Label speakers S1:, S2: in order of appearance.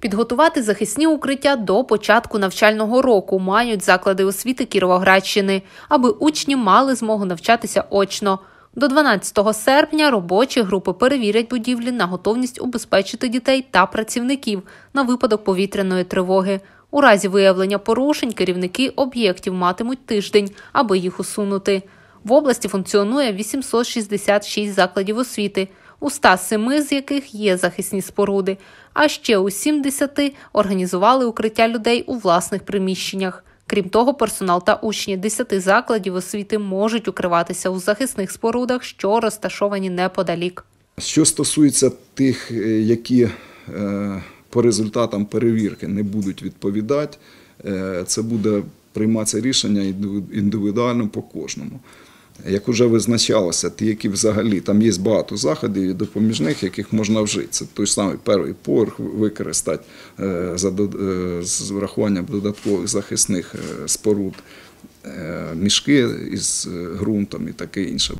S1: Підготувати захисні укриття до початку навчального року мають заклади освіти Кіровоградщини, аби учні мали змогу навчатися очно. До 12 серпня робочі групи перевірять будівлі на готовність убезпечити дітей та працівників на випадок повітряної тривоги. У разі виявлення порушень керівники об'єктів матимуть тиждень, аби їх усунути. В області функціонує 866 закладів освіти у семи з яких є захисні споруди, а ще у 70 організували укриття людей у власних приміщеннях. Крім того, персонал та учні 10 закладів освіти можуть укриватися у захисних спорудах, що розташовані неподалік.
S2: Що стосується тих, е, які е, по результатам перевірки не будуть відповідати, е, це буде прийматися рішення індивідуально по кожному як вже визначалося, ті, які взагалі там є багато заходів і допоміжних, яких можна вжитися, той самий перший поверх використати е, за е, з врахуванням додаткових захисних е, споруд, мішки із ґрунтом і таке інше.